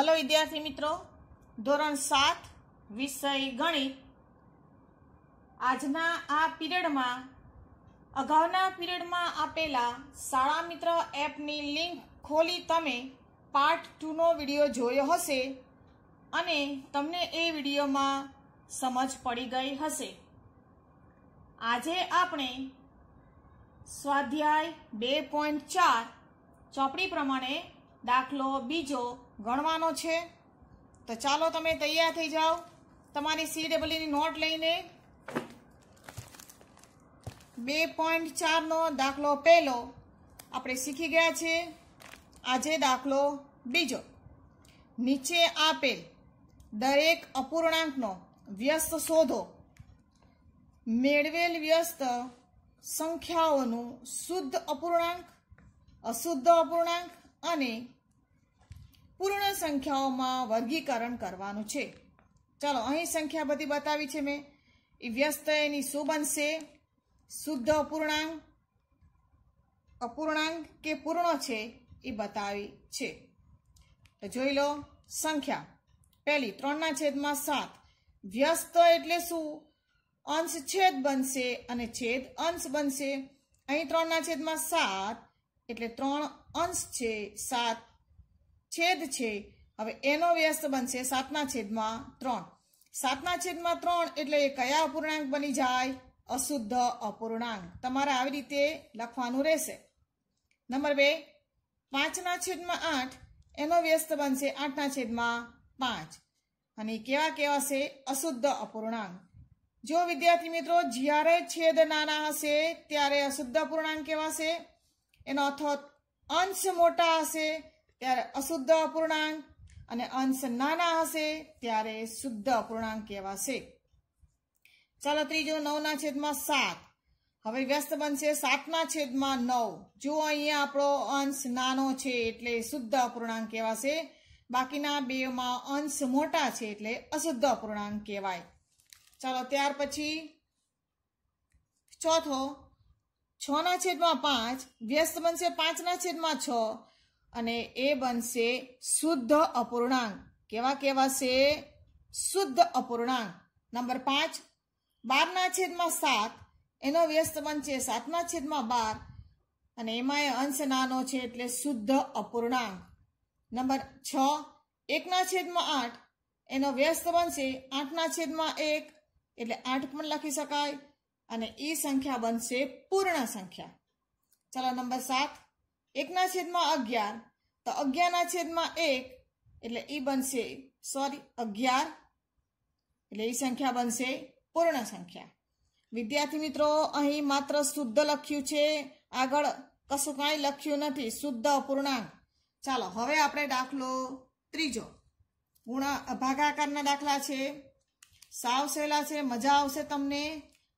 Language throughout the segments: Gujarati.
હલો વિદ્યાર્થી મિત્રો ધોરણ સાત વિષય ગણિત આજના આ પીરિયડમાં અગાઉના પીરિયડમાં આપેલા શાળા મિત્ર એપની લિંક ખોલી તમે પાર્ટ ટુનો વિડીયો જોયો હશે અને તમને એ વિડીયોમાં સમજ પડી ગઈ હશે આજે આપણે સ્વાધ્યાય બે પોઈન્ટ ચાર ચોપડી પ્રમાણે દાખલો બીજો ગણવાનો છે તો ચાલો તમે તૈયાર થઈ જાઓ તમારી સી ડબલની e નોટ લઈને બે પોઈન્ટ ચારનો દાખલો પહેલો આપણે શીખી ગયા છીએ આજે દાખલો બીજો નીચે આપેલ દરેક અપૂર્ણાંકનો વ્યસ્ત શોધો મેળવેલ વ્યસ્ત સંખ્યાઓનું શુદ્ધ અપૂર્ણાંક અશુદ્ધ અપૂર્ણાંક અને પૂર્ણ સંખ્યાઓમાં વર્ગીકરણ કરવાનું છે ચાલો અહીં સંખ્યા બધી બતાવી છે મેં એ વ્યસ્ત એની શું બનશે શુદ્ધ અપૂર્ણાંક અપૂર્ણાંક કે પૂર્ણ છે એ બતાવી છે તો જોઈ લો સંખ્યા પહેલી ત્રણના છેદમાં સાત વ્યસ્ત એટલે શું અંશ છેદ બનશે અને છેદ અંશ બનશે અહીં ત્રણના છેદમાં સાત એટલે ત્રણ અંશ છે સાત છેદ છે હવે એનો વ્યસ્ત બનશે સાતના છેદમાં ત્રણ સાતના છેદમાં ત્રણ એટલે એ કયા અપૂર્ણાંક બની જાય અશુદ્ધ અપૂર્ણાંક તમારે આવી રીતે લખવાનું રહેશે નંબર બે પાંચના છેદમાં આઠ એનો વ્યસ્ત બનશે આઠના છેદમાં પાંચ અને કેવા કેવા છે અશુદ્ધ અપૂર્ણાંક જો વિદ્યાર્થી મિત્રો જ્યારે છેદ નાના હશે ત્યારે અશુદ્ધ અપૂર્ણાંક કેવા છે એનો અથો અંશ મોટા હશે ત્યારે અશુદ્ધ અપૂર્ણાંક અને અંશ નાના હશે ત્યારે શુદ્ધ અપૂર્ણાંક કહેવાશે ચાલો ત્રીજો નવના છેદમાં સાત હવે વ્યસ્ત બનશે સાતના છેદમાં નવ જો અહીંયા આપણો અંશ નાનો છે એટલે શુદ્ધ અપૂર્ણાંક કહેવાશે બાકીના બેમાં અંશ મોટા છે એટલે અશુદ્ધ અપૂર્ણાંક કહેવાય ચાલો ત્યાર પછી ચોથો છના છેદમાં પાંચ વ્યસ્ત બનશે પાંચના છેદમાં છ અને એ બનશે શુદ્ધ અપૂર્ણાંક કેવા કહેવાશે શુદ્ધ અપૂર્ણાંક નંબર પાંચ બારના છેદમાં સાત એનો વ્યસ્ત બનશે સાતના છેદમાં બાર અને એમાં એ અંશ નાનો છે એટલે શુદ્ધ અપૂર્ણાંક નંબર છ એકના છેદમાં આઠ એનો વ્યસ્ત બનશે આઠના છેદમાં એક એટલે આઠ પણ લખી શકાય અને એ સંખ્યા બનશે પૂર્ણ સંખ્યા ચાલો નંબર સાત એકના છેદમાં અગિયાર તો અગિયારના છેદમાં એક એટલે એ બનશે સોરી અગિયાર એટલે એ સંખ્યા બનશે પૂર્ણ સંખ્યા વિદ્યાર્થી મિત્રો અહીં માત્ર શુદ્ધ લખ્યું છે આગળ કશું કાંઈ લખ્યું નથી શુદ્ધ અપૂર્ણાંક ચાલો હવે આપણે દાખલો ત્રીજો ગુણા ભાગાકારના દાખલા છે સાવ સહેલા છે મજા આવશે તમને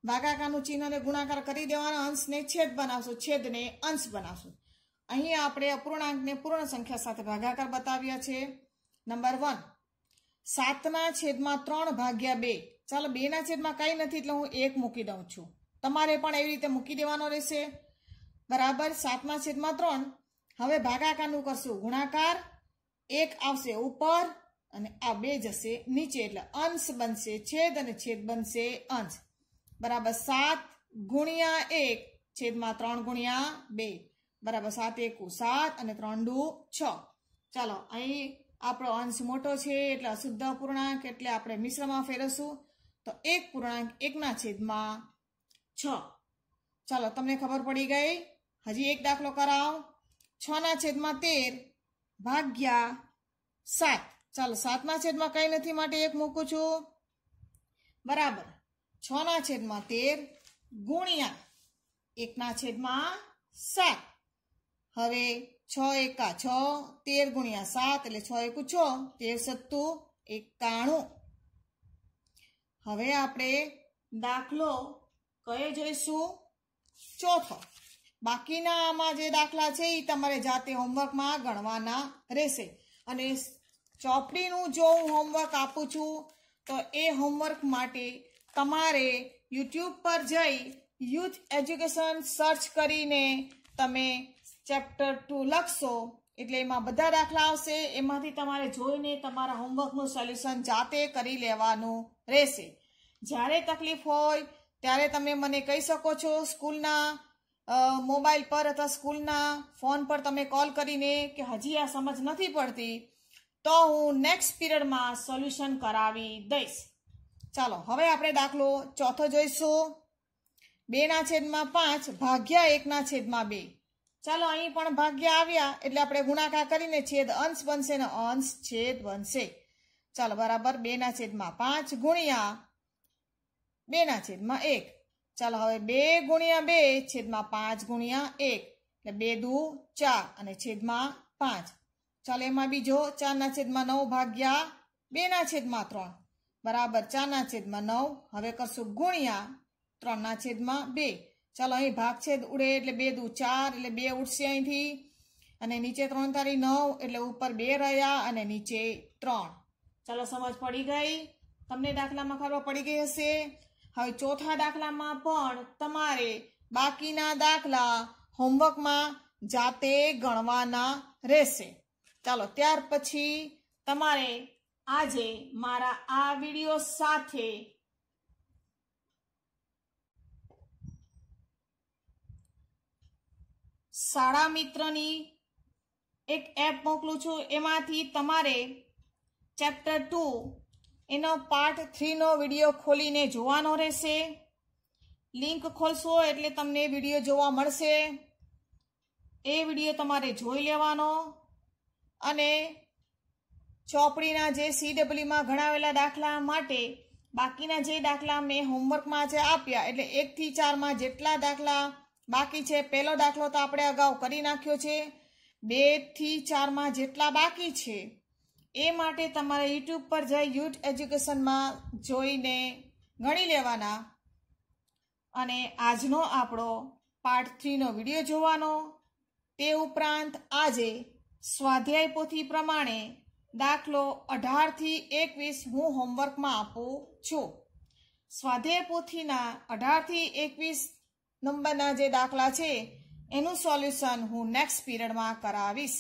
ભાગાકારનું ચિહ્નને ગુણાકાર કરી દેવાના અંશને છેદ બનાવશો છેદને અંશ બનાવશો અહીં આપણે અપૂર્ણાંકને પૂર્ણ સંખ્યા સાથે ભાગાકાર બતાવ્યા છે નંબર વન સાતના છેદમાં ત્રણ ભાગ્યા બે ચાલો બેના છેદમાં કંઈ નથી એટલે હું એક મૂકી દઉં છું તમારે પણ એવી રીતે મૂકી દેવાનો રહેશે બરાબર સાતના છેદમાં ત્રણ હવે ભાગાકારનું કરશું ગુણાકાર એક આવશે ઉપર અને આ બે જશે નીચે એટલે અંશ બનશે છેદ અને છેદ બનશે અંશ બરાબર સાત ગુણ્યા એક છેદમાં ત્રણ ગુણ્યા બે બરાબર સાત એકુ સાત અને ત્રણ દુ છ ચાલો અહીં આપણો અંશ મોટો છે એટલે અશુદ્ધ પૂર્ણાંક એટલે આપણે મિશ્રમાં ફેરવશું તો એક પૂર્ણાંક એકના છેદમાં છ ચાલો તમને ખબર પડી ગઈ હજી એક દાખલો કરાવ છ ના છેદમાં તેર ભાગ્યા સાત ચાલો સાતના છેદમાં કંઈ નથી માટે એક મૂકું છું બરાબર છ ના છેદમાં તેર ગુણ્યા એકના છેદમાં સાત હવે છ એકા છ તેર ગુણ્યા સાત એટલે છ એકુ છ તેર સત્તુ એકાણું હવે આપણે દાખલો કયો જોઈશું ચોથો બાકીના આમાં જે દાખલા છે એ તમારે જાતે હોમવર્કમાં ગણવાના રહેશે અને ચોપડીનું જો હું હોમવર્ક આપું છું તો એ હોમવર્ક માટે તમારે યુટ્યુબ પર જઈ યુથ એજ્યુકેશન સર્ચ કરીને તમે ચેપ્ટર ટુ લખશો એટલે એમાં બધા દાખલા આવશે એમાંથી તમારે જોઈને તમારા હોમવર્કનું સોલ્યુશન જાતે કરી લેવાનું રહેશે જ્યારે તકલીફ હોય ત્યારે તમે મને કહી શકો છો સ્કૂલના મોબાઈલ પર અથવા સ્કૂલના ફોન પર તમે કોલ કરીને કે હજી આ સમજ નથી પડતી તો હું નેક્સ્ટ પીરિયડમાં સોલ્યુશન કરાવી દઈશ ચાલો હવે આપણે દાખલો ચોથો જોઈશું બેના છેદમાં પાંચ ભાગ્યા એકના છેદમાં બે ચાલો અહીં પણ ભાગ્ય આવ્યા એટલે આપણે ગુણાકાર કરીને છેદ અંશ બનશે ને અંશ છેદ બનશે ચાલો બરાબર બેના છેદમાં પાંચ ગુણ્યા બેના છેદમાં એક ચાલો હવે બે ગુણ્યા બે છેદમાં પાંચ ગુણ્યા એક એટલે બે દુ ચાર અને છેદમાં પાંચ ચાલો એમાં બીજો ચારના છેદમાં નવ ભાગ્યા બેના છેદમાં ત્રણ બરાબર ચારના છેદમાં નવ હવે કરશું ગુણ્યા ત્રણના છેદમાં બે ચાલો અહીં ભાગછેદ ઉડે એટલે બે દુ ચાર એટલે બે ઉડશે અહીંથી અને નીચે ત્રણ તારી નવ એટલે ઉપર બે રહ્યા અને નીચે ત્રણ ચાલો સમજ પડી ગઈ તમને દાખલામાં ખબર પડી ગઈ હશે હવે ચોથા દાખલામાં પણ તમારે બાકીના દાખલા હોમવર્કમાં જાતે ગણવાના રહેશે ચાલો ત્યાર પછી તમારે આજે મારા આ વિડીયો સાથે શાળા મિત્રની એક એપ મોકલું છું એમાંથી તમારે ચેપ્ટર ટુ એનો પાર્ટ થ્રીનો વિડીયો ખોલીને જોવાનો રહેશે લિંક ખોલશો એટલે તમને વિડીયો જોવા મળશે એ વિડીયો તમારે જોઈ લેવાનો અને ચોપડીના જે સીડબલ્યુમાં ગણાવેલા દાખલા માટે બાકીના જે દાખલા મેં હોમવર્કમાં આજે આપ્યા એટલે એકથી ચારમાં જેટલા દાખલા બાકી છે પહેલો દાખલો તો આપણે અગાઉ કરી નાખ્યો છે બેથી ચારમાં જેટલા બાકી છે એ માટે તમારે યુટ્યુબ પર જઈ યુથ એજ્યુકેશનમાં જોઈને ગણી લેવાના અને આજનો આપણો પાર્ટ થ્રીનો વિડીયો જોવાનો તે ઉપરાંત આજે સ્વાધ્યાય પોથી પ્રમાણે દાખલો અઢારથી એકવીસ હું હોમવર્કમાં આપું છું સ્વાધ્યાય પોથીના અઢારથી એકવીસ નંબરના જે દાખલા છે એનું સોલ્યુશન હું નેક્સ્ટ પીરિયડમાં કરાવીશ